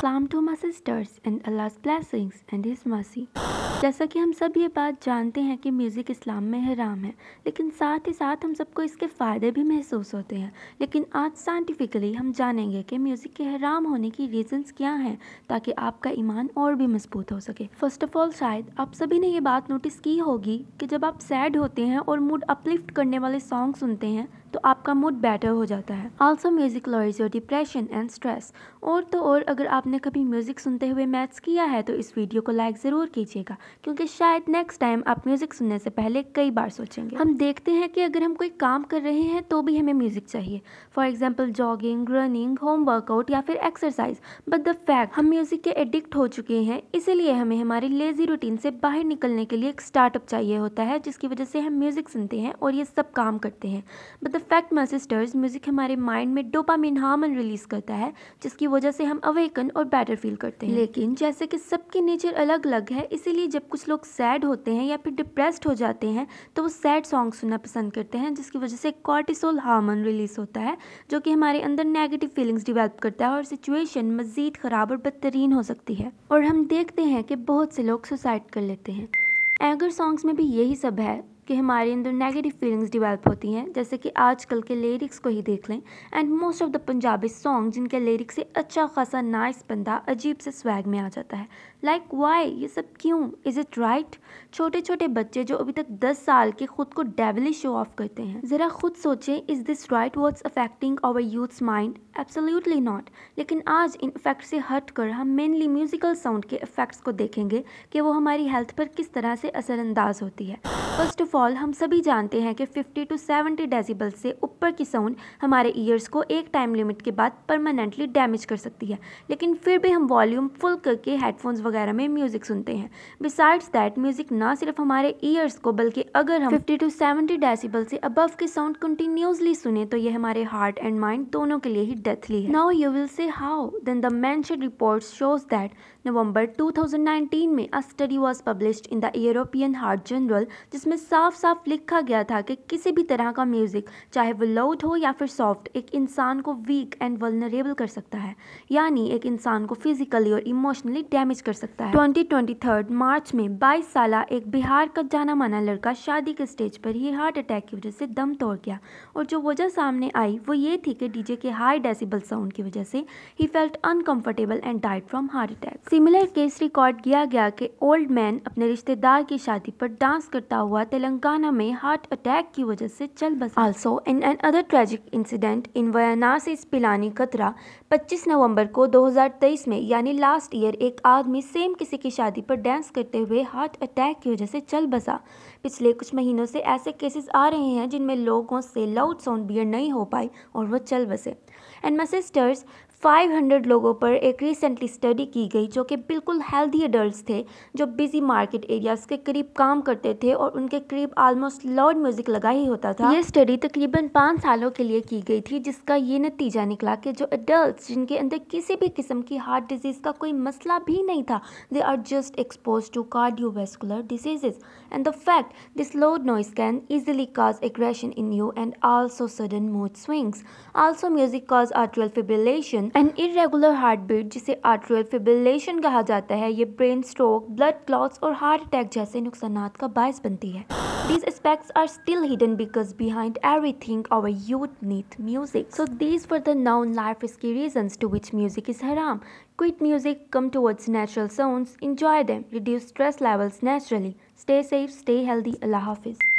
सलाम to my sisters and Allah blessings and his mercy जैसा कि हम सब ये बात जानते हैं कि म्यूज़िक इस्लाम में हराम है लेकिन साथ ही साथ हम सबको इसके फ़ायदे भी महसूस होते हैं लेकिन आज साइंटिफिकली हम जानेंगे कि म्यूज़िक के हराम होने की रीजंस क्या हैं ताकि आपका ईमान और भी मजबूत हो सके फर्स्ट ऑफ़ ऑल शायद आप सभी ने ये बात नोटिस की होगी कि जब आप सैड होते हैं और मूड अपलिफ्ट करने वाले सॉन्ग सुनते हैं तो आपका मूड बेटर हो जाता है also music lowers your depression and stress और तो और अगर आप आपने कभी म्यूज़िक सुनते हुए मैथ्स किया है तो इस वीडियो को लाइक ज़रूर कीजिएगा क्योंकि शायद नेक्स्ट टाइम आप म्यूज़िक सुनने से पहले कई बार सोचेंगे हम देखते हैं कि अगर हम कोई काम कर रहे हैं तो भी हमें म्यूज़िक चाहिए for example jogging running home workout या फिर एक्सरसाइज बट द फैक्ट हम म्यूज़िक के एडिक्ट हो चुके हैं इसीलिए हमें हमारी लेज़ी रूटीन से बाहर निकलने के लिए एक स्टार्टअप चाहिए होता है जिसकी वजह से हम म्यूज़िक सुनते हैं और ये सब काम करते हैं but the fact my sisters music हमारे माइंड में डोपामिन हार्मन रिलीज़ करता है जिसकी वजह से हम अवेकन और बेटर फील करते हैं लेकिन जैसे कि सबकी नेचर अलग अलग है इसीलिए जब कुछ लोग सैड होते हैं या फिर डिप्रेस्ड हो जाते हैं तो वो सैड सॉन्ग सुनना पसंद करते हैं जिसकी वजह से कॉर्टिसोल हार्मोन रिलीज होता है जो कि हमारे अंदर नेगेटिव फीलिंग्स डिवेलप करता है और सिचुएशन मज़ीद ख़राब और बदतरीन हो सकती है और हम देखते हैं कि बहुत से लोग सुसाइड कर लेते हैं एगर सॉन्ग्स में भी यही सब है कि हमारे अंदर नेगेटिव फीलिंग्स डिवेल्प होती हैं जैसे कि आजकल के लिरिक्स को ही देख लें and most of the Punjabi song जिनके लिरिक्स से अच्छा खासा नाइस बंदा अजीब से स्वैग में आ जाता है लाइक like, वाई ये सब क्यों इज़ इट राइट छोटे छोटे बच्चे जो अभी तक दस साल के खुद को डेवली शो ऑफ करते हैं ज़रा खुद सोचें is this right words affecting our youths mind absolutely not लेकिन आज इन इफेक्ट से हट कर हम मेनली म्यूजिकल साउंड के इफेक्ट्स को देखेंगे कि वो हमारी हेल्थ पर किस तरह से असरअंदाज होती है फर्स्ट ऑफ ऑल हम सभी जानते हैं कि 50 टू 70 डेसिबल से ऊपर की साउंड हमारे ईयर्स को एक टाइम लिमिट के बाद परमानेंटली डैमेज कर सकती है लेकिन फिर भी हम वॉल्यूम फुल करके हेडफोन्स वगैरह में म्यूज़िक सुनते हैं बिसाइड्स दैट म्यूज़िक ना सिर्फ हमारे ईयर्स को बल्कि अगर हम 50 टू 70 डेसिबल से अबव के साउंड कंटिन्यूसली सुने तो ये हमारे हार्ट एंड माइंड दोनों के लिए ही डेथली है now you will see how then the mention report shows that November 2019 में a study was published in the European heart journal जिसमें साफ साफ लिखा गया था कि किसी भी तरह का म्यूज़िक चाहे वो लाउड हो या फिर सॉफ्ट एक इंसान को वीक एंड वलनरेबल कर सकता है यानी एक इंसान को फिजिकली और इमोशनली डैमेज कर सकता है ट्वेंटी ट्वेंटी थर्ड मार्च में बाईस साल एक बिहार का जाना माना लड़का शादी के स्टेज पर ही हार्ट अटैक की वजह से दम तोड़ गया और जो वजह सामने आई वो ये थी कि डीजे के हाई डेसिबल साउंड की वजह से ही felt uncomfortable and died from heart attack similar case record किया गया कि ओल्ड मैन अपने रिश्तेदार की शादी पर डांस करता हुआ तेलंगाना तेलंगाना में हार्ट अटैक की वजह से चल बसा also in another tragic incident in Varanasi Pilani Katra 25 नवंबर को 2023 में यानी लास्ट ईयर एक आदमी सेम किसी की शादी पर डांस करते हुए हार्ट अटैक की वजह से चल बसा पिछले कुछ महीनों से ऐसे केसेस आ रहे हैं जिनमें लोगों से लाउड साउंड बियर नहीं हो पाई और वह चल बसे एंड माई सिस्टर्स 500 लोगों पर एक रिसेंटली स्टडी की गई जो कि बिल्कुल हेल्दी एडल्ट थे जो बिजी मार्केट एरियाज के करीब काम करते थे और उनके करीब ऑलमोस्ट लाउड म्यूजिक लगा ही होता था ये स्टडी तकरीबन पाँच सालों के लिए की गई थी जिसका ये नतीजा निकला कि जो एडल्ट जिनके अंदर किसी भी किस्म की हार्ट डिजीज़ का कोई मसला भी नहीं था they are just expose to cardiovascular diseases and the fact this loud noise can easily cause aggression in you and also sudden mood swings Also, music cause atrial fibrillation, an irregular heart beat जिसे atrial fibrillation कहा जाता है ये brain stroke blood clots और heart attack जैसे नुकसान का बायस बनती है these aspects are still hidden because behind everything our youth need music so these for the known life इसके reason to which music is हराम quit music come towards natural sound enjoy them reduce stress levels naturally stay safe stay healthy Allah हाफिज़